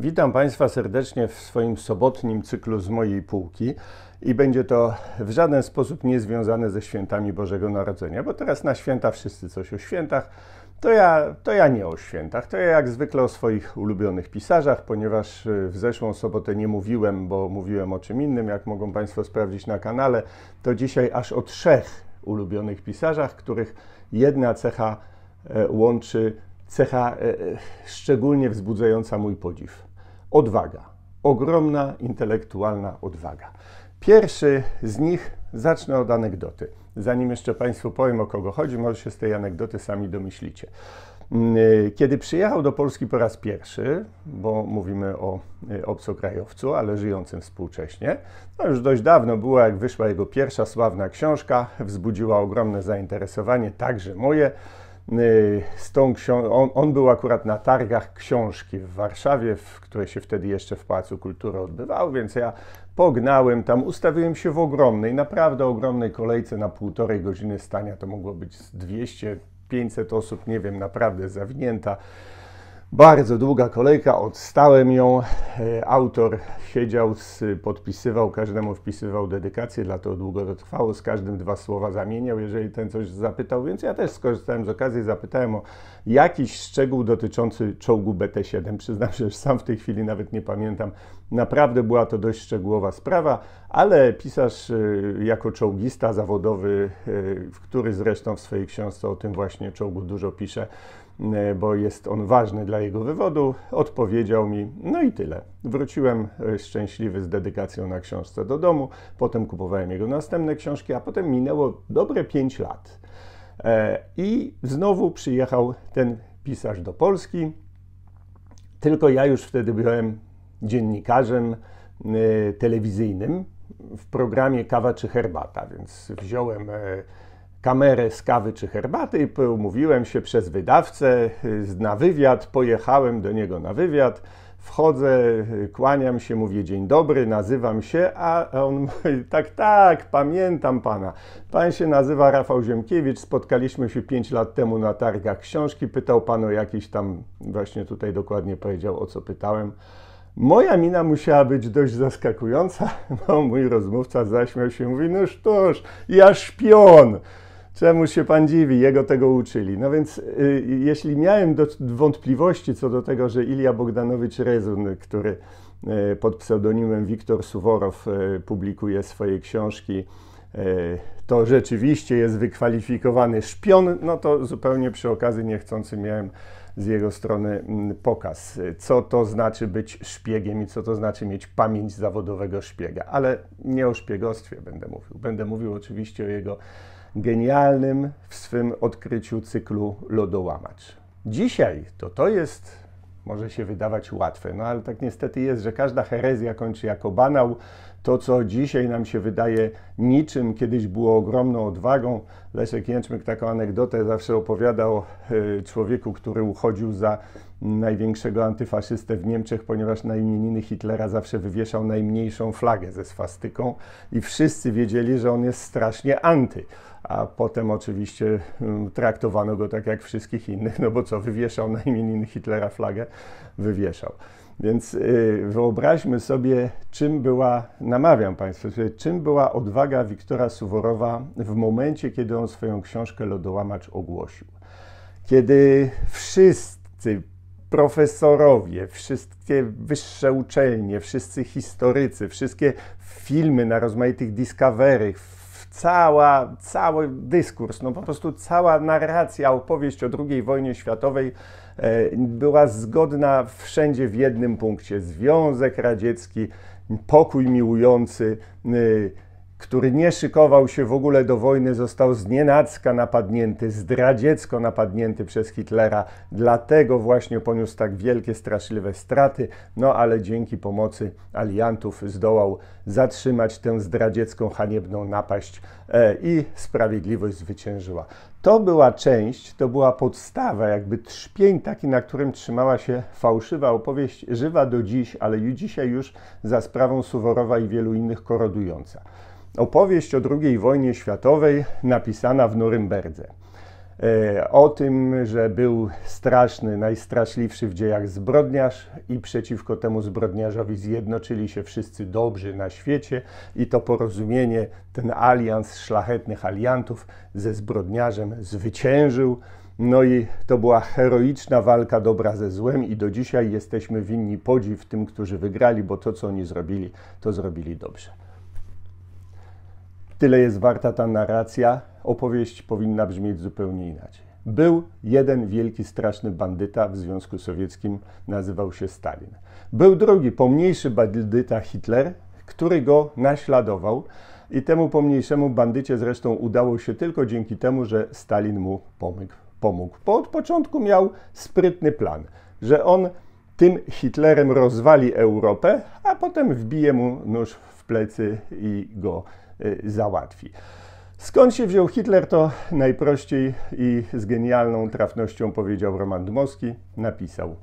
Witam Państwa serdecznie w swoim sobotnim cyklu z mojej półki i będzie to w żaden sposób niezwiązane ze świętami Bożego Narodzenia, bo teraz na święta wszyscy coś o świętach, to ja, to ja nie o świętach, to ja jak zwykle o swoich ulubionych pisarzach, ponieważ y, w zeszłą sobotę nie mówiłem, bo mówiłem o czym innym, jak mogą Państwo sprawdzić na kanale, to dzisiaj aż o trzech ulubionych pisarzach, których jedna cecha e, łączy, cecha e, e, szczególnie wzbudzająca mój podziw odwaga. Ogromna intelektualna odwaga. Pierwszy z nich zacznę od anegdoty. Zanim jeszcze Państwu powiem o kogo chodzi, może się z tej anegdoty sami domyślicie. Mm, y, kiedy przyjechał do Polski po raz pierwszy, bo mówimy o y, obcokrajowcu, ale żyjącym współcześnie, no już dość dawno było, jak wyszła jego pierwsza sławna książka, wzbudziła ogromne zainteresowanie, także moje. Y, z tą książką. On, on, był akurat na targach książki w Warszawie, w, które się wtedy jeszcze w Pałacu Kultury odbywał, więc ja pognałem tam, ustawiłem się w ogromnej, naprawdę ogromnej kolejce na półtorej godziny stania. To mogło być 200-500 osób, nie wiem, naprawdę zawinięta. Bardzo długa kolejka, odstałem ją. E, autor siedział, podpisywał, każdemu wpisywał dedykację, dlatego długo to trwało. Z każdym dwa słowa zamieniał, jeżeli ten coś zapytał, więc ja też skorzystałem z okazji, zapytałem o jakiś szczegół dotyczący czołgu BT-7. Przyznam się, że sam w tej chwili nawet nie pamiętam. Naprawdę była to dość szczegółowa sprawa, ale pisarz e, jako czołgista zawodowy, e, który zresztą w swojej książce o tym właśnie czołgu dużo pisze, E, bo jest on ważny dla jego wywodu, odpowiedział mi, no i tyle. Wróciłem e, szczęśliwy z dedykacją na książce do domu, potem kupowałem jego następne książki, a potem minęło dobre 5 lat. E, I znowu przyjechał ten pisarz do Polski, tylko ja już wtedy byłem dziennikarzem telewizyjnym w programie Kawa czy Herbata, więc wziąłem kamerę z kawy czy herbaty i umówiłem się przez wydawcę na wywiad. Pojechałem do niego na wywiad. Wchodzę, kłaniam się, mówię dzień dobry, nazywam się, a on mówi tak, tak, pamiętam pana. Pan się nazywa Rafał Ziemkiewicz, spotkaliśmy się 5 lat temu na targach książki, pytał pan o jakiś tam, właśnie tutaj dokładnie powiedział o co pytałem. Moja mina musiała być dość zaskakująca, bo mój rozmówca zaśmiał się i mówi, no toż, ja szpion. Czemu się pan dziwi? Jego tego uczyli. No więc y, jeśli miałem do, wątpliwości co do tego, że Ilia Bogdanowicz Rezun, który y, pod pseudonimem Wiktor Suworow y, publikuje swoje książki, y, to rzeczywiście jest wykwalifikowany szpion, no to zupełnie przy okazji niechcący miałem z jego strony mm, pokaz, co to znaczy być szpiegiem i co to znaczy mieć pamięć zawodowego szpiega. Ale nie o szpiegostwie będę mówił. Będę mówił oczywiście o jego genialnym w swym odkryciu cyklu lodołamacz. Dzisiaj to to jest, może się wydawać łatwe, no ale tak niestety jest, że każda herezja kończy jako banał. To, co dzisiaj nam się wydaje niczym, kiedyś było ogromną odwagą. Leszek Jęczmyk taką anegdotę zawsze opowiadał e, człowieku, który uchodził za największego antyfaszystę w Niemczech, ponieważ na imieniny Hitlera zawsze wywieszał najmniejszą flagę ze swastyką i wszyscy wiedzieli, że on jest strasznie anty a potem oczywiście mm, traktowano go tak jak wszystkich innych, no bo co, wywieszał na imieniny Hitlera flagę, wywieszał. Więc y, wyobraźmy sobie, czym była, namawiam Państwa, czym była odwaga Wiktora Suworowa w momencie, kiedy on swoją książkę Lodołamacz ogłosił. Kiedy wszyscy profesorowie, wszystkie wyższe uczelnie, wszyscy historycy, wszystkie filmy na rozmaitych Discovery, cała, cały dyskurs, no po prostu cała narracja, opowieść o II wojnie światowej e, była zgodna wszędzie w jednym punkcie. Związek Radziecki, pokój miłujący, e, który nie szykował się w ogóle do wojny, został znienacka napadnięty, zdradziecko napadnięty przez Hitlera. Dlatego właśnie poniósł tak wielkie, straszliwe straty, no ale dzięki pomocy aliantów zdołał zatrzymać tę zdradziecką, haniebną napaść e, i sprawiedliwość zwyciężyła. To była część, to była podstawa, jakby trzpień taki, na którym trzymała się fałszywa opowieść, żywa do dziś, ale dzisiaj już za sprawą Suworowa i wielu innych korodująca opowieść o II wojnie światowej napisana w Norymberdze. E, o tym, że był straszny, najstraszliwszy w dziejach zbrodniarz i przeciwko temu zbrodniarzowi zjednoczyli się wszyscy dobrzy na świecie i to porozumienie, ten alians szlachetnych aliantów ze zbrodniarzem zwyciężył. No i to była heroiczna walka dobra ze złem i do dzisiaj jesteśmy winni podziw tym, którzy wygrali, bo to, co oni zrobili, to zrobili dobrze. Tyle jest warta ta narracja, opowieść powinna brzmieć zupełnie inaczej. Był jeden wielki, straszny bandyta w Związku Sowieckim, nazywał się Stalin. Był drugi, pomniejszy bandyta Hitler, który go naśladował i temu pomniejszemu bandycie zresztą udało się tylko dzięki temu, że Stalin mu pomógł. pomógł. Bo od początku miał sprytny plan, że on tym Hitlerem rozwali Europę, a potem wbije mu nóż w plecy i go Y, załatwi. Skąd się wziął Hitler, to najprościej i z genialną trafnością powiedział Roman Dmowski. Napisał: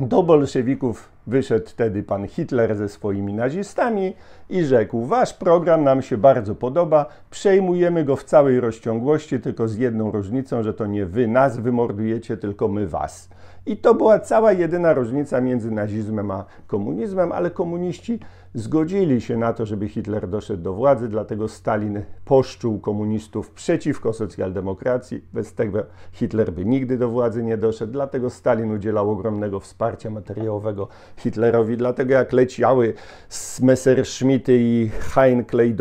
Do bolszewików wyszedł wtedy pan Hitler ze swoimi nazistami i rzekł: Wasz program nam się bardzo podoba, przejmujemy go w całej rozciągłości, tylko z jedną różnicą, że to nie wy nas wymordujecie, tylko my was. I to była cała jedyna różnica między nazizmem a komunizmem, ale komuniści zgodzili się na to, żeby Hitler doszedł do władzy, dlatego Stalin poszczuł komunistów przeciwko socjaldemokracji. Bez tego Hitler by nigdy do władzy nie doszedł, dlatego Stalin udzielał ogromnego wsparcia materiałowego Hitlerowi. Dlatego jak leciały Messerschmitty i Heinkle i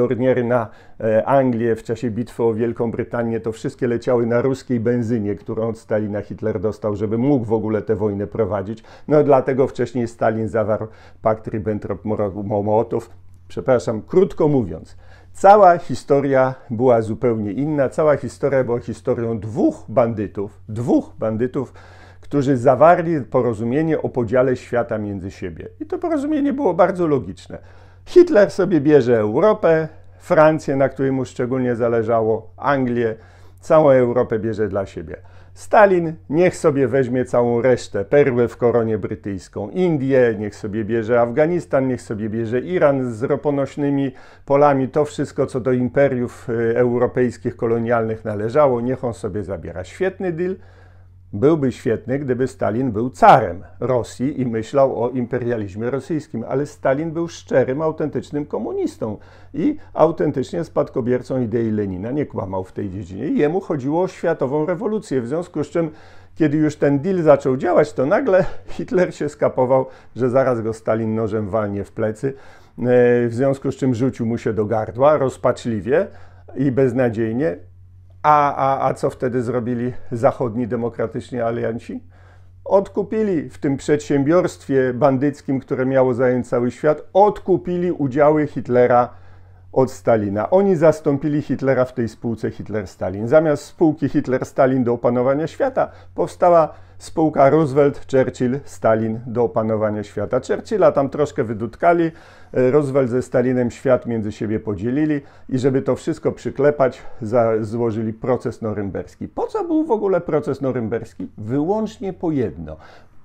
na e, Anglię w czasie bitwy o Wielką Brytanię, to wszystkie leciały na ruskiej benzynie, którą od Stalina Hitler dostał, żeby mógł w ogóle tę wojnę prowadzić. No dlatego wcześniej Stalin zawarł pakt Ribbentrop-Mołotow Hołmołotów, przepraszam, krótko mówiąc, cała historia była zupełnie inna. Cała historia była historią dwóch bandytów, dwóch bandytów, którzy zawarli porozumienie o podziale świata między siebie. I to porozumienie było bardzo logiczne. Hitler sobie bierze Europę, Francję, na której mu szczególnie zależało, Anglię, całą Europę bierze dla siebie. Stalin niech sobie weźmie całą resztę, perłę w koronie brytyjską, Indię, niech sobie bierze Afganistan, niech sobie bierze Iran z roponośnymi polami, to wszystko, co do imperiów e, europejskich kolonialnych należało, niech on sobie zabiera. Świetny deal, Byłby świetny, gdyby Stalin był carem Rosji i myślał o imperializmie rosyjskim, ale Stalin był szczerym, autentycznym komunistą i autentycznie spadkobiercą idei Lenina. Nie kłamał w tej dziedzinie. Jemu chodziło o światową rewolucję, w związku z czym kiedy już ten deal zaczął działać, to nagle Hitler się skapował, że zaraz go Stalin nożem walnie w plecy, e, w związku z czym rzucił mu się do gardła rozpaczliwie i beznadziejnie a, a, a co wtedy zrobili zachodni demokratyczni alianci? Odkupili w tym przedsiębiorstwie bandyckim, które miało zająć cały świat, odkupili udziały Hitlera od Stalina. Oni zastąpili Hitlera w tej spółce Hitler-Stalin. Zamiast spółki Hitler-Stalin do opanowania świata powstała spółka Roosevelt-Churchill-Stalin do opanowania świata. Churchilla tam troszkę wydutkali, e, Roosevelt ze Stalinem świat między siebie podzielili i żeby to wszystko przyklepać, złożyli proces norymberski. Po co był w ogóle proces norymberski? Wyłącznie po jedno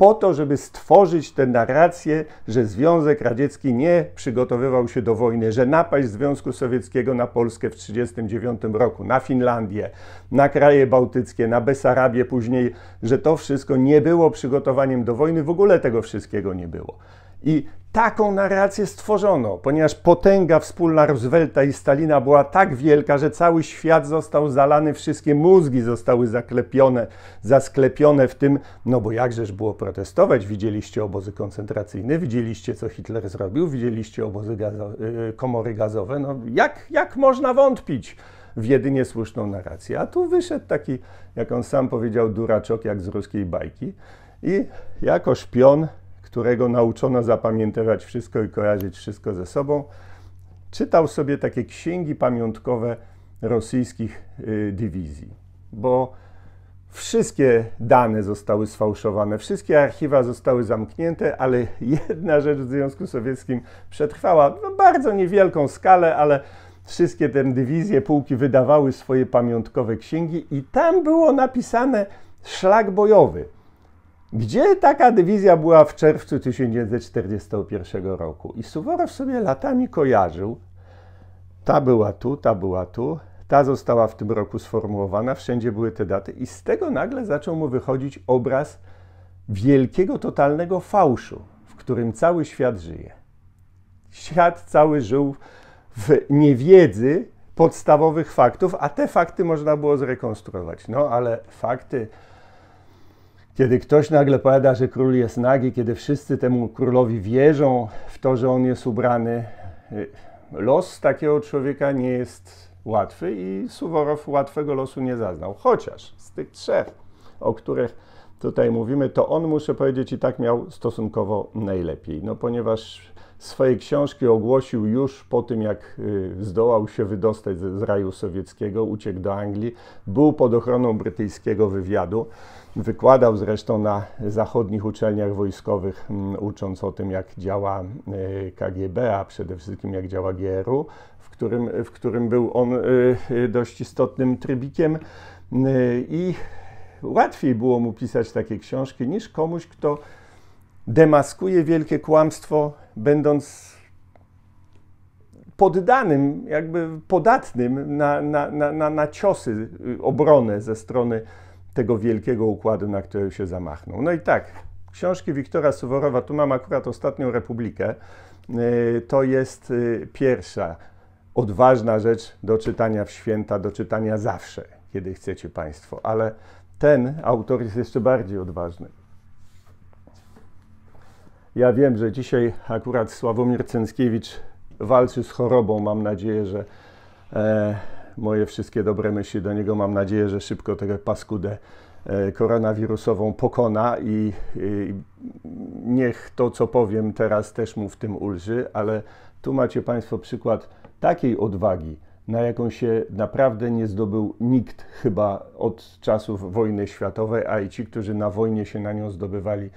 po to, żeby stworzyć tę narrację, że Związek Radziecki nie przygotowywał się do wojny, że napaść Związku Sowieckiego na Polskę w 1939 roku, na Finlandię, na kraje bałtyckie, na Besarabię później, że to wszystko nie było przygotowaniem do wojny, w ogóle tego wszystkiego nie było. I taką narrację stworzono, ponieważ potęga wspólna Roosevelta i Stalina była tak wielka, że cały świat został zalany, wszystkie mózgi zostały zaklepione, zasklepione w tym, no bo jakżeż było protestować, widzieliście obozy koncentracyjne, widzieliście co Hitler zrobił, widzieliście obozy gazo y, y, komory gazowe, no jak, jak można wątpić? w jedynie słuszną narrację. A tu wyszedł taki, jak on sam powiedział, duraczok jak z ruskiej bajki i jako szpion którego nauczono zapamiętywać wszystko i kojarzyć wszystko ze sobą, czytał sobie takie księgi pamiątkowe rosyjskich y, dywizji, bo wszystkie dane zostały sfałszowane, wszystkie archiwa zostały zamknięte, ale jedna rzecz w Związku Sowieckim przetrwała na no, bardzo niewielką skalę, ale wszystkie te dywizje, pułki wydawały swoje pamiątkowe księgi i tam było napisane szlak bojowy. Gdzie taka dywizja była w czerwcu 1941 roku? I Suworow sobie latami kojarzył. Ta była tu, ta była tu, ta została w tym roku sformułowana, wszędzie były te daty, i z tego nagle zaczął mu wychodzić obraz wielkiego, totalnego fałszu, w którym cały świat żyje. Świat cały żył w niewiedzy podstawowych faktów, a te fakty można było zrekonstruować. No ale fakty kiedy ktoś nagle powiada, że król jest nagi, kiedy wszyscy temu królowi wierzą w to, że on jest ubrany, y, los takiego człowieka nie jest łatwy i Suworow łatwego losu nie zaznał. Chociaż z tych trzech, o których tutaj mówimy, to on, muszę powiedzieć, i tak miał stosunkowo najlepiej. No ponieważ swoje książki ogłosił już po tym, jak y, zdołał się wydostać z raju sowieckiego, uciekł do Anglii, był pod ochroną brytyjskiego wywiadu. Wykładał zresztą na zachodnich uczelniach wojskowych, mm, ucząc o tym, jak działa e, KGB, a przede wszystkim jak działa GRU, w którym, w którym był on e, e, dość istotnym trybikiem. I łatwiej było mu pisać takie książki niż komuś, kto demaskuje wielkie kłamstwo, będąc poddanym, jakby podatnym na, na, na, na ciosy, y, obronę ze strony tego wielkiego układu, na który się zamachnął. No i tak, książki Wiktora Suworowa, tu mam akurat ostatnią republikę, y, to jest y, pierwsza odważna rzecz do czytania w święta, do czytania zawsze, kiedy chcecie Państwo, ale ten autor jest jeszcze bardziej odważny. Ja wiem, że dzisiaj akurat Sławomir Cęckiewicz walczy z chorobą. Mam nadzieję, że e, moje wszystkie dobre myśli do niego. Mam nadzieję, że szybko tę paskudę e, koronawirusową pokona i, i niech to, co powiem teraz, też mu w tym ulży, ale tu macie Państwo przykład takiej odwagi, na jaką się naprawdę nie zdobył nikt chyba od czasów wojny światowej, a i ci, którzy na wojnie się na nią zdobywali,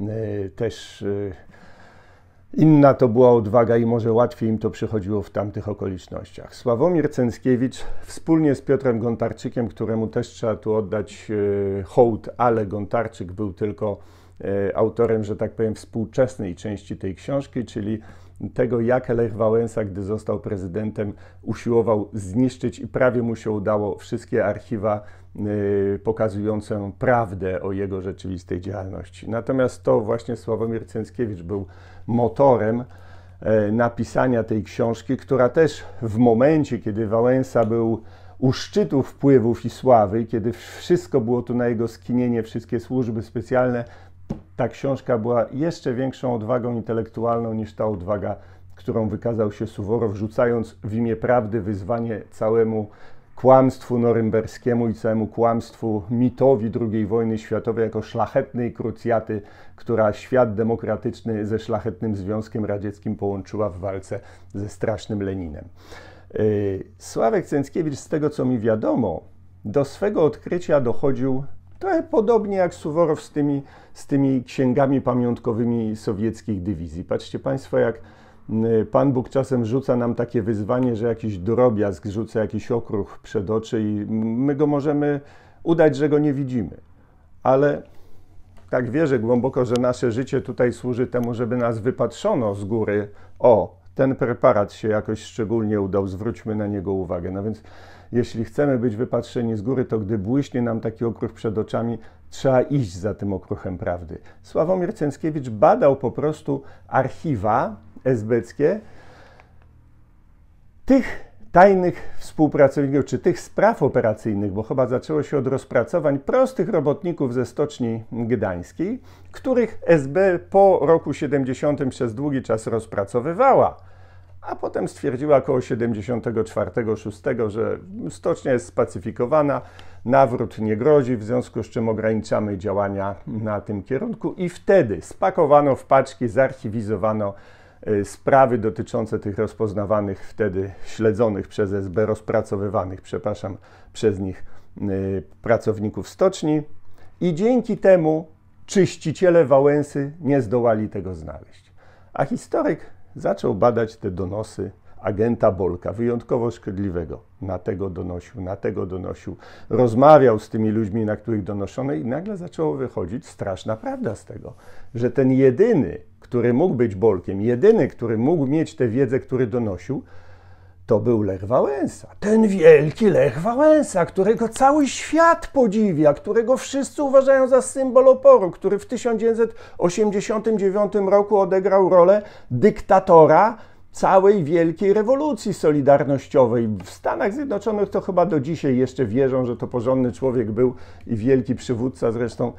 e, też e, Inna to była odwaga i może łatwiej im to przychodziło w tamtych okolicznościach. Sławomir Cęckiewicz wspólnie z Piotrem Gontarczykiem, któremu też trzeba tu oddać e, hołd, ale Gontarczyk był tylko e, autorem, że tak powiem, współczesnej części tej książki, czyli tego, jak Lech Wałęsa, gdy został prezydentem, usiłował zniszczyć i prawie mu się udało wszystkie archiwa Y, pokazującą prawdę o jego rzeczywistej działalności. Natomiast to właśnie Sławomir Cęckiewicz był motorem y, napisania tej książki, która też w momencie, kiedy Wałęsa był u szczytu wpływów i sławy, kiedy wszystko było tu na jego skinienie, wszystkie służby specjalne, ta książka była jeszcze większą odwagą intelektualną niż ta odwaga, którą wykazał się Suworow, rzucając w imię prawdy wyzwanie całemu kłamstwu norymberskiemu i całemu kłamstwu mitowi II wojny światowej jako szlachetnej krucjaty, która świat demokratyczny ze szlachetnym Związkiem Radzieckim połączyła w walce ze strasznym Leninem. Y, Sławek Cęckiewicz, z tego co mi wiadomo, do swego odkrycia dochodził trochę podobnie jak Suworow z tymi, z tymi księgami pamiątkowymi sowieckich dywizji. Patrzcie Państwo, jak Y, Pan Bóg czasem rzuca nam takie wyzwanie, że jakiś drobiazg rzuca jakiś okruch przed oczy i my go możemy udać, że go nie widzimy. Ale tak wierzę głęboko, że nasze życie tutaj służy temu, żeby nas wypatrzono z góry. O, ten preparat się jakoś szczególnie udał, zwróćmy na niego uwagę. No więc jeśli chcemy być wypatrzeni z góry, to gdy błyśnie nam taki okruch przed oczami, trzeba iść za tym okruchem prawdy. Sławomir Cęckiewicz badał po prostu archiwa, esbeckie, tych tajnych współpracowników, czy tych spraw operacyjnych, bo chyba zaczęło się od rozpracowań prostych robotników ze Stoczni Gdańskiej, których SB po roku 70 przez długi czas rozpracowywała, a potem stwierdziła około 74-6, że stocznia jest spacyfikowana, nawrót nie grozi, w związku z czym ograniczamy działania na tym kierunku i wtedy spakowano w paczki, zarchiwizowano Y, sprawy dotyczące tych rozpoznawanych wtedy, śledzonych przez SB, rozpracowywanych, przepraszam, przez nich y, pracowników stoczni i dzięki temu czyściciele Wałęsy nie zdołali tego znaleźć. A historyk zaczął badać te donosy agenta Bolka, wyjątkowo szkodliwego na tego donosił, na tego donosił, rozmawiał z tymi ludźmi, na których donoszono, i nagle zaczęło wychodzić straszna prawda z tego, że ten jedyny, który mógł być Bolkiem, jedyny, który mógł mieć tę wiedzę, który donosił, to był Lech Wałęsa. Ten wielki Lech Wałęsa, którego cały świat podziwia, którego wszyscy uważają za symbol oporu, który w 1989 roku odegrał rolę dyktatora, całej wielkiej rewolucji solidarnościowej. W Stanach Zjednoczonych to chyba do dzisiaj jeszcze wierzą, że to porządny człowiek był i wielki przywódca. Zresztą,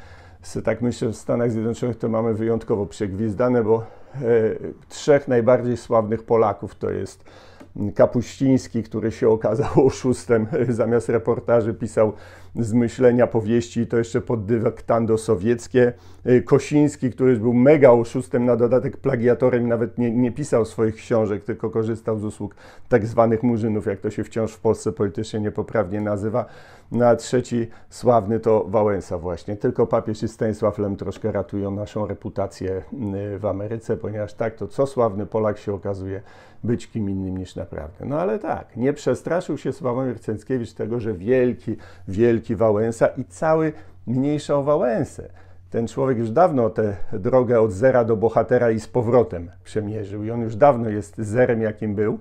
tak myślę, w Stanach Zjednoczonych to mamy wyjątkowo przegwizdane, bo e, trzech najbardziej sławnych Polaków to jest mm, Kapuściński, który się okazał oszustem, e, zamiast reportaży pisał z myślenia powieści i to jeszcze pod dyktando sowieckie. Y, Kosiński, który był mega oszustem, na dodatek plagiatorem, nawet nie, nie pisał swoich książek, tylko korzystał z usług tak zwanych murzynów, jak to się wciąż w Polsce politycznie niepoprawnie nazywa. Na no trzeci sławny to Wałęsa właśnie. Tylko papież i Stanisław Lem troszkę ratują naszą reputację y, w Ameryce, ponieważ tak to co sławny Polak się okazuje być kim innym niż naprawdę. No ale tak, nie przestraszył się Sławomir Cęckiewicz tego, że wielki, wielki wielki Wałęsa i cały mniejsza o Wałęsę. Ten człowiek już dawno tę drogę od zera do bohatera i z powrotem przemierzył i on już dawno jest zerem, jakim był,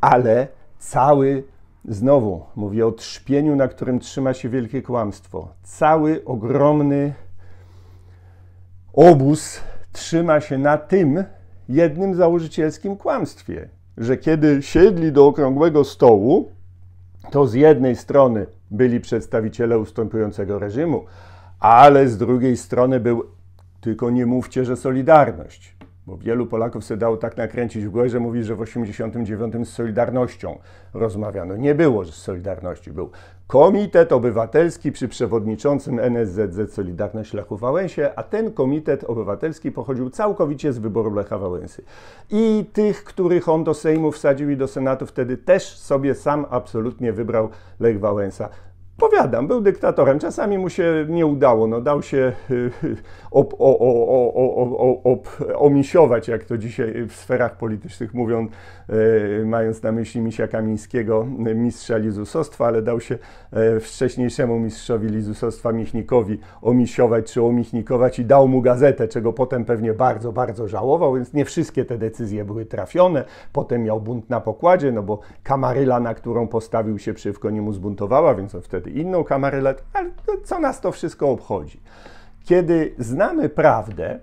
ale cały, znowu mówię o trzpieniu, na którym trzyma się wielkie kłamstwo, cały ogromny obóz trzyma się na tym jednym założycielskim kłamstwie, że kiedy siedli do okrągłego stołu, to z jednej strony byli przedstawiciele ustępującego reżimu, ale z drugiej strony był tylko nie mówcie, że Solidarność. Bo wielu Polaków sobie dało tak nakręcić w głowie, że mówi, że w 89 z Solidarnością rozmawiano. Nie było z Solidarności. Był Komitet Obywatelski przy przewodniczącym NSZZ Solidarność Lechu Wałęsie, a ten Komitet Obywatelski pochodził całkowicie z wyboru Lecha Wałęsy. I tych, których on do Sejmu wsadził i do Senatu wtedy też sobie sam absolutnie wybrał Lech Wałęsa. Powiadam, był dyktatorem. Czasami mu się nie udało. No, dał się y, ob, o, o, o, omisiować, jak to dzisiaj w sferach politycznych mówią, y, mając na myśli misia Kamińskiego, y, mistrza lizusostwa, ale dał się wcześniejszemu mistrzowi lizusostwa Michnikowi omisiować czy omichnikować i dał mu gazetę, czego potem pewnie bardzo, bardzo żałował, więc nie wszystkie te decyzje były trafione. Potem miał bunt na pokładzie, no bo kamaryla, na którą postawił się przeciwko niemu, zbuntowała, więc on wtedy LED, inną kamerę LED, ale co nas to wszystko obchodzi? Kiedy znamy prawdę,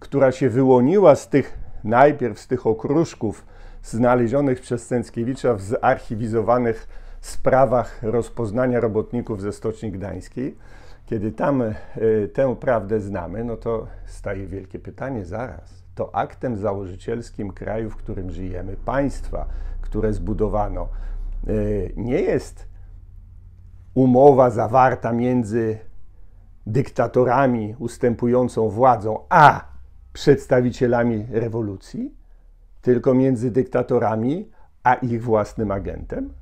która się wyłoniła z tych, najpierw z tych okruszków znalezionych przez Cęckiewicza w zarchiwizowanych sprawach rozpoznania robotników ze Stoczni Gdańskiej, kiedy tam y, tę prawdę znamy, no to staje wielkie pytanie zaraz. To aktem założycielskim kraju, w którym żyjemy, państwa, które zbudowano, y, nie jest umowa zawarta między dyktatorami ustępującą władzą a przedstawicielami rewolucji, tylko między dyktatorami a ich własnym agentem,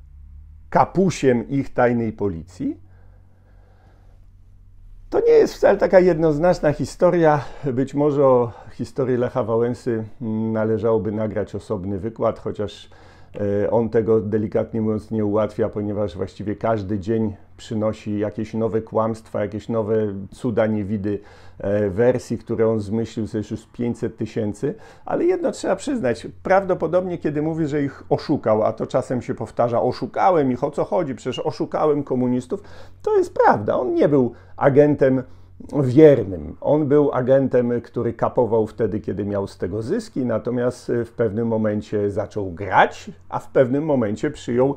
kapusiem ich tajnej policji. To nie jest wcale taka jednoznaczna historia. Być może o historii Lecha Wałęsy należałoby nagrać osobny wykład, chociaż E, on tego delikatnie mówiąc nie ułatwia, ponieważ właściwie każdy dzień przynosi jakieś nowe kłamstwa, jakieś nowe cuda niewidy e, wersji, które on zmyślił sobie już 500 tysięcy, ale jedno trzeba przyznać, prawdopodobnie kiedy mówi, że ich oszukał, a to czasem się powtarza, oszukałem ich, o co chodzi, przecież oszukałem komunistów, to jest prawda, on nie był agentem wiernym. On był agentem, który kapował wtedy, kiedy miał z tego zyski, natomiast y, w pewnym momencie zaczął grać, a w pewnym momencie przyjął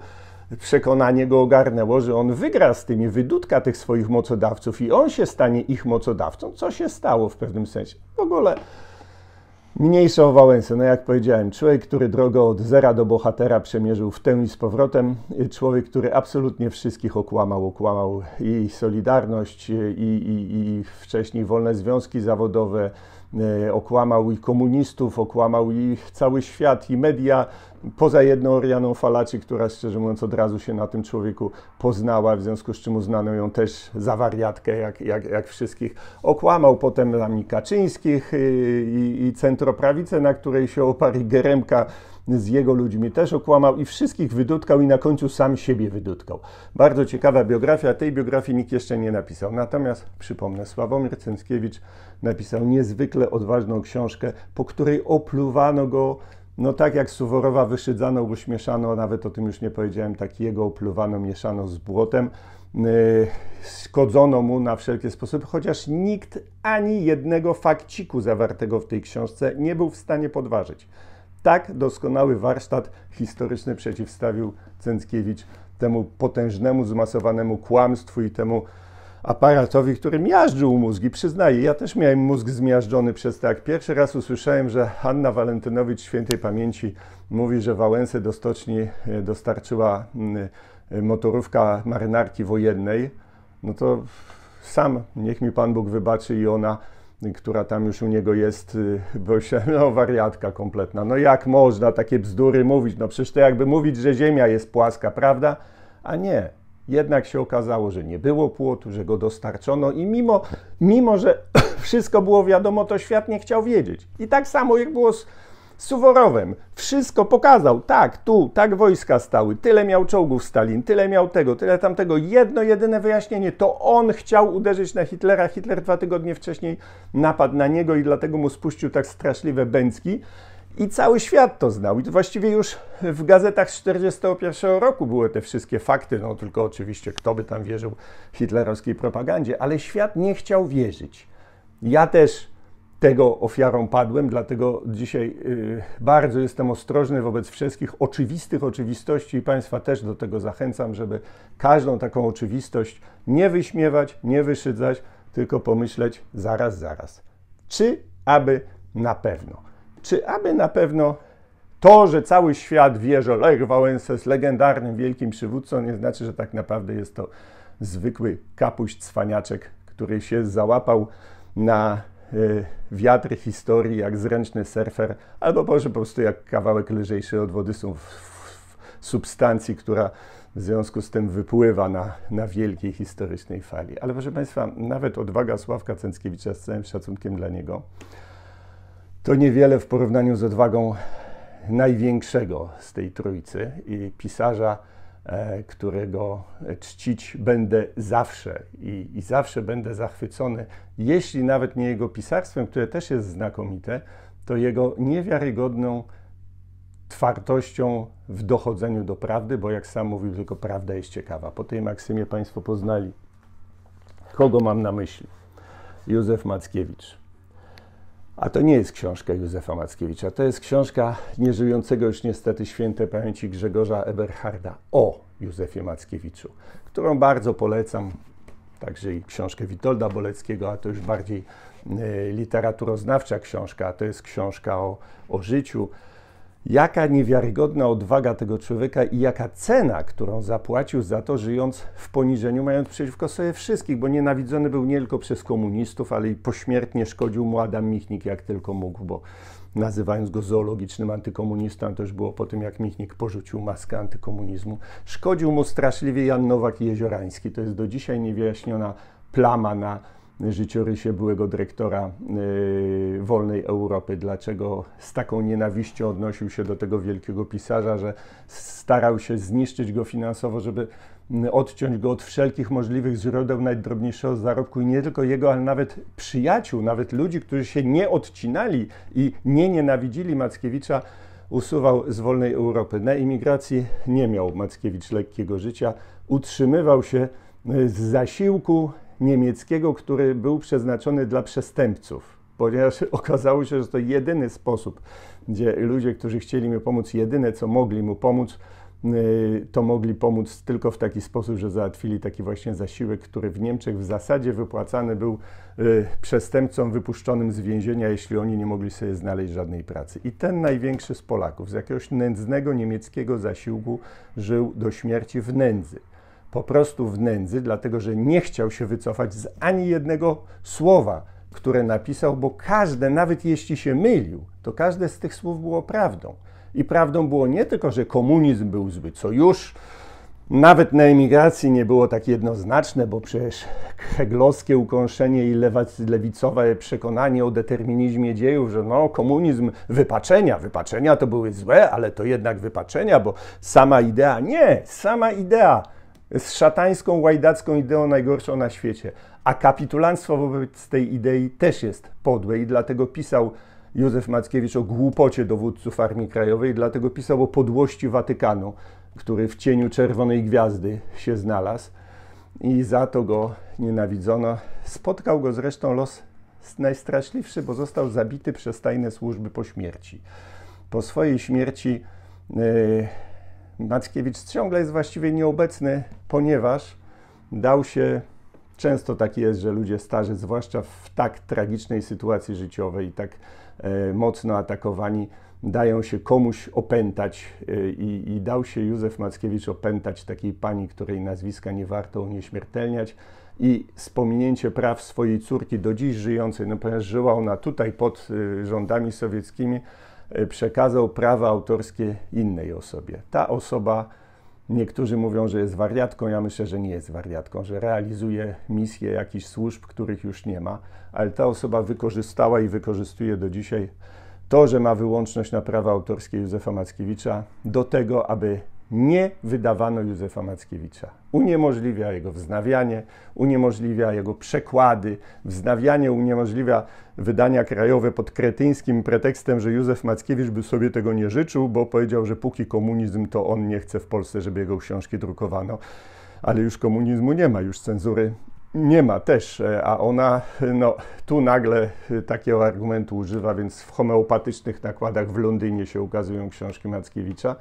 przekonanie go ogarnęło, że on wygra z tymi, wydutka tych swoich mocodawców i on się stanie ich mocodawcą. Co się stało w pewnym sensie? W ogóle Mniejsze o Wałęsę, no jak powiedziałem, człowiek, który drogę od zera do bohatera przemierzył w tę i z powrotem, y, człowiek, który absolutnie wszystkich okłamał, okłamał i Solidarność, y, i, i, i wcześniej wolne związki zawodowe, E, okłamał i komunistów, okłamał i cały świat, i media, poza jedną Orianą Falaci, która szczerze mówiąc od razu się na tym człowieku poznała, w związku z czym uznano ją też za wariatkę, jak, jak, jak wszystkich. Okłamał potem rami Kaczyńskich y, i, i centroprawicę, na której się oparł Geremka, z jego ludźmi też okłamał i wszystkich wydutkał i na końcu sam siebie wydutkał. Bardzo ciekawa biografia, tej biografii nikt jeszcze nie napisał. Natomiast przypomnę, Sławomir Cęckiewicz napisał niezwykle odważną książkę, po której opluwano go no tak jak Suworowa wyszydzano, uśmieszano, nawet o tym już nie powiedziałem, tak jego opluwano, mieszano z błotem, skodzono e, szkodzono mu na wszelkie sposoby, chociaż nikt ani jednego fakciku zawartego w tej książce nie był w stanie podważyć. Tak doskonały warsztat historyczny przeciwstawił Cęckiewicz temu potężnemu, zmasowanemu kłamstwu i temu aparatowi, który miażdżył mózgi. Przyznaję, ja też miałem mózg zmiażdżony przez to jak Pierwszy raz usłyszałem, że Hanna Walentynowicz świętej pamięci mówi, że Wałęsę do stoczni e, dostarczyła mm, e, motorówka marynarki wojennej. No to sam, niech mi Pan Bóg wybaczy i ona która tam już u niego jest, y, bo się, no wariatka kompletna. No jak można takie bzdury mówić? No przecież to jakby mówić, że Ziemia jest płaska, prawda? A nie. Jednak się okazało, że nie było płotu, że go dostarczono i mimo, mimo że wszystko było wiadomo, to świat nie chciał wiedzieć. I tak samo jak było z Suworowem. Wszystko pokazał. Tak, tu, tak wojska stały. Tyle miał czołgów Stalin, tyle miał tego, tyle tamtego. Jedno, jedyne wyjaśnienie. To on chciał uderzyć na Hitlera. Hitler dwa tygodnie wcześniej napadł na niego i dlatego mu spuścił tak straszliwe bęcki. I cały świat to znał. I to właściwie już w gazetach z 1941 roku były te wszystkie fakty. No tylko oczywiście, kto by tam wierzył hitlerowskiej propagandzie, ale świat nie chciał wierzyć. Ja też tego ofiarą padłem, dlatego dzisiaj y, bardzo jestem ostrożny wobec wszystkich oczywistych oczywistości i Państwa też do tego zachęcam, żeby każdą taką oczywistość nie wyśmiewać, nie wyszydzać, tylko pomyśleć zaraz, zaraz. Czy aby na pewno? Czy aby na pewno to, że cały świat wie, że Lech Wałęsa jest legendarnym wielkim przywódcą, nie znaczy, że tak naprawdę jest to zwykły kapuś cwaniaczek, który się załapał na Y, wiatr historii jak zręczny surfer, albo może po prostu jak kawałek lżejszy od wody są w, w substancji, która w związku z tym wypływa na, na wielkiej historycznej fali. Ale proszę Państwa, nawet odwaga Sławka Cęckiewicza, z całym szacunkiem dla niego, to niewiele w porównaniu z odwagą największego z tej trójcy i pisarza, E, którego czcić będę zawsze i, i, zawsze będę zachwycony, jeśli nawet nie jego pisarstwem, które też jest znakomite, to jego niewiarygodną twardością w dochodzeniu do prawdy, bo jak sam mówił, tylko prawda jest ciekawa. Po tej maksymie Państwo poznali, kogo mam na myśli. Józef Mackiewicz. A to nie jest książka Józefa Mackiewicza, to jest książka nieżyjącego już niestety świętej pamięci Grzegorza Eberharda o Józefie Mackiewiczu, którą bardzo polecam, także i książkę Witolda Boleckiego, a to już bardziej e, literaturoznawcza książka, a to jest książka o, o życiu, Jaka niewiarygodna odwaga tego człowieka i jaka cena, którą zapłacił za to, żyjąc w poniżeniu, mając przeciwko sobie wszystkich, bo nienawidzony był nie tylko przez komunistów, ale i pośmiertnie szkodził mu Adam Michnik jak tylko mógł, bo nazywając go zoologicznym antykomunistą, to już było po tym, jak Michnik porzucił maskę antykomunizmu. Szkodził mu straszliwie Jan Nowak i Jeziorański. To jest do dzisiaj niewyjaśniona plama na życiorysie byłego dyrektora y, Wolnej Europy, dlaczego z taką nienawiścią odnosił się do tego wielkiego pisarza, że starał się zniszczyć go finansowo, żeby y, odciąć go od wszelkich możliwych źródeł najdrobniejszego zarobku i nie tylko jego, ale nawet przyjaciół, nawet ludzi, którzy się nie odcinali i nie nienawidzili Mackiewicza, usuwał z wolnej Europy. Na imigracji nie miał Mackiewicz lekkiego życia, utrzymywał się y, z zasiłku niemieckiego, który był przeznaczony dla przestępców, ponieważ okazało się, że to jedyny sposób, gdzie ludzie, którzy chcieli mu pomóc, jedyne co mogli mu pomóc, y, to mogli pomóc tylko w taki sposób, że załatwili taki właśnie zasiłek, który w Niemczech w zasadzie wypłacany był y, przestępcom wypuszczonym z więzienia, jeśli oni nie mogli sobie znaleźć żadnej pracy. I ten największy z Polaków z jakiegoś nędznego niemieckiego zasiłku żył do śmierci w nędzy po prostu w nędzy, dlatego że nie chciał się wycofać z ani jednego słowa, które napisał, bo każde, nawet jeśli się mylił, to każde z tych słów było prawdą. I prawdą było nie tylko, że komunizm był zły, co już nawet na emigracji nie było tak jednoznaczne, bo przecież heglowskie ukąszenie i lewicowe przekonanie o determinizmie dziejów, że no, komunizm wypaczenia, wypaczenia to były złe, ale to jednak wypaczenia, bo sama idea, nie, sama idea z szatańską, łajdacką ideą najgorszą na świecie. A kapitulanstwo wobec tej idei też jest podłe i dlatego pisał Józef Mackiewicz o głupocie dowódców Armii Krajowej, dlatego pisał o podłości Watykanu, który w cieniu Czerwonej Gwiazdy się znalazł i za to go nienawidzono. Spotkał go zresztą los najstraszliwszy, bo został zabity przez tajne służby po śmierci. Po swojej śmierci yy, Mackiewicz ciągle jest właściwie nieobecny, ponieważ dał się, często tak jest, że ludzie starzy, zwłaszcza w tak tragicznej sytuacji życiowej, tak e, mocno atakowani, dają się komuś opętać e, i, i, dał się Józef Mackiewicz opętać takiej pani, której nazwiska nie warto unieśmiertelniać i spominięcie praw swojej córki do dziś żyjącej, no ponieważ żyła ona tutaj pod e, rządami sowieckimi, Y, przekazał prawa autorskie innej osobie. Ta osoba, niektórzy mówią, że jest wariatką, ja myślę, że nie jest wariatką, że realizuje misję jakichś służb, których już nie ma, ale ta osoba wykorzystała i wykorzystuje do dzisiaj to, że ma wyłączność na prawa autorskie Józefa Mackiewicza do tego, aby nie wydawano Józefa Mackiewicza. Uniemożliwia jego wznawianie, uniemożliwia jego przekłady, wznawianie uniemożliwia wydania krajowe pod kretyńskim pretekstem, że Józef Mackiewicz by sobie tego nie życzył, bo powiedział, że póki komunizm, to on nie chce w Polsce, żeby jego książki drukowano. Ale już komunizmu nie ma, już cenzury nie ma też, e, a ona no, tu nagle e, takiego argumentu używa, więc w homeopatycznych nakładach w Londynie się ukazują książki Mackiewicza.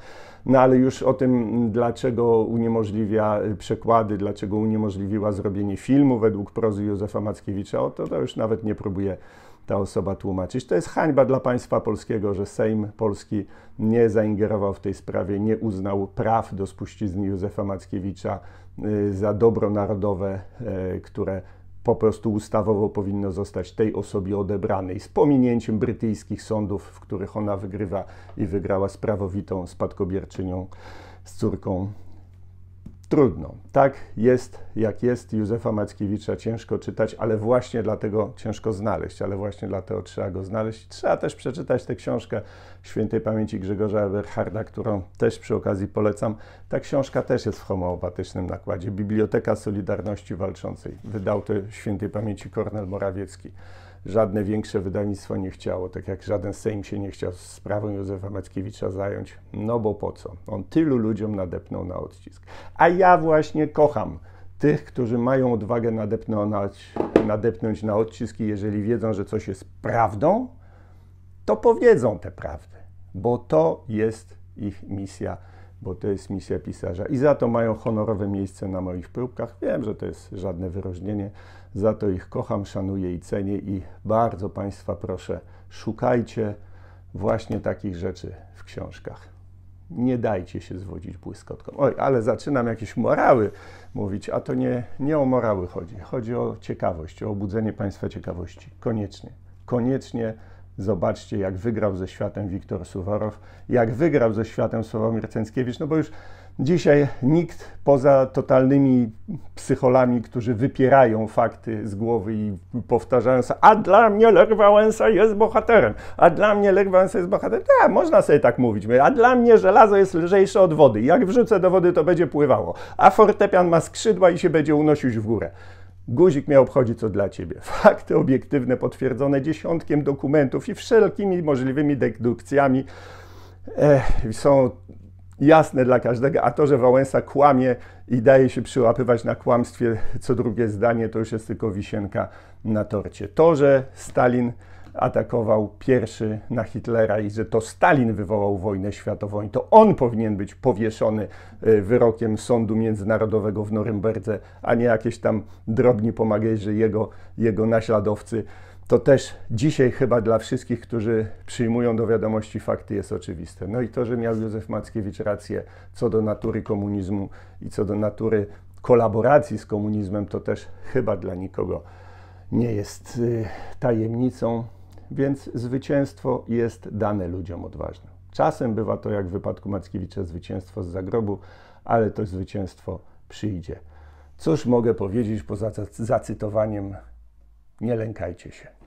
No ale już o tym, dlaczego uniemożliwia e, przekłady, dlaczego uniemożliwiła zrobienie filmu według prozy Józefa Mackiewicza, o to, to już nawet nie próbuje ta osoba tłumaczyć. To jest hańba dla państwa polskiego, że Sejm Polski nie zaingerował w tej sprawie, nie uznał praw do spuścizny Józefa Mackiewicza Y, za dobro narodowe, y, które po prostu ustawowo powinno zostać tej osobie odebranej z pominięciem brytyjskich sądów, w których ona wygrywa i wygrała sprawowitą spadkobierczynią z córką trudno. Tak jest, jak jest. Józefa Mackiewicza ciężko czytać, ale właśnie dlatego ciężko znaleźć, ale właśnie dlatego trzeba go znaleźć. Trzeba też przeczytać tę książkę świętej pamięci Grzegorza Eberharda, którą też przy okazji polecam. Ta książka też jest w homeopatycznym nakładzie. Biblioteka Solidarności Walczącej. Wydał to świętej pamięci Kornel Morawiecki żadne większe wydawnictwo nie chciało, tak jak żaden Sejm się nie chciał sprawą Józefa Mackiewicza zająć, no bo po co? On tylu ludziom nadepnął na odcisk. A ja właśnie kocham tych, którzy mają odwagę nadepnąć, nadepnąć na odciski, jeżeli wiedzą, że coś jest prawdą, to powiedzą tę prawdę, bo to jest ich misja, bo to jest misja pisarza. I za to mają honorowe miejsce na moich próbkach. Wiem, że to jest żadne wyróżnienie, za to ich kocham, szanuję i cenię i bardzo Państwa proszę, szukajcie właśnie takich rzeczy w książkach. Nie dajcie się zwodzić błyskotką. Oj, ale zaczynam jakieś morały mówić, a to nie, nie o morały chodzi. Chodzi o ciekawość, o obudzenie Państwa ciekawości. Koniecznie. Koniecznie zobaczcie, jak wygrał ze światem Wiktor Suwarow, jak wygrał ze światem Sławomir Cęckiewicz, no bo już Dzisiaj nikt poza totalnymi psycholami, którzy wypierają fakty z głowy i powtarzają sobie, a dla mnie Lech Wałęsa jest bohaterem, a dla mnie Lech Wałęsa jest bohaterem. Tak, można sobie tak mówić, a dla mnie żelazo jest lżejsze od wody. Jak wrzucę do wody, to będzie pływało, a fortepian ma skrzydła i się będzie unosił w górę. Guzik mnie obchodzi, co dla ciebie. Fakty obiektywne potwierdzone dziesiątkiem dokumentów i wszelkimi możliwymi dedukcjami eh, są jasne dla każdego, a to, że Wałęsa kłamie i daje się przyłapywać na kłamstwie co drugie zdanie, to już jest tylko wisienka na torcie. To, że Stalin atakował pierwszy na Hitlera i że to Stalin wywołał wojnę światową i to on powinien być powieszony e, wyrokiem Sądu Międzynarodowego w Norymberdze, a nie jakieś tam drobni pomagajże jego, jego naśladowcy to też dzisiaj chyba dla wszystkich, którzy przyjmują do wiadomości fakty, jest oczywiste. No i to, że miał Józef Mackiewicz rację co do natury komunizmu i co do natury kolaboracji z komunizmem, to też chyba dla nikogo nie jest y, tajemnicą, więc zwycięstwo jest dane ludziom odważnym. Czasem bywa to, jak w wypadku Mackiewicza, zwycięstwo z zagrobu, ale to zwycięstwo przyjdzie. Cóż mogę powiedzieć poza zacytowaniem? Nie lękajcie się.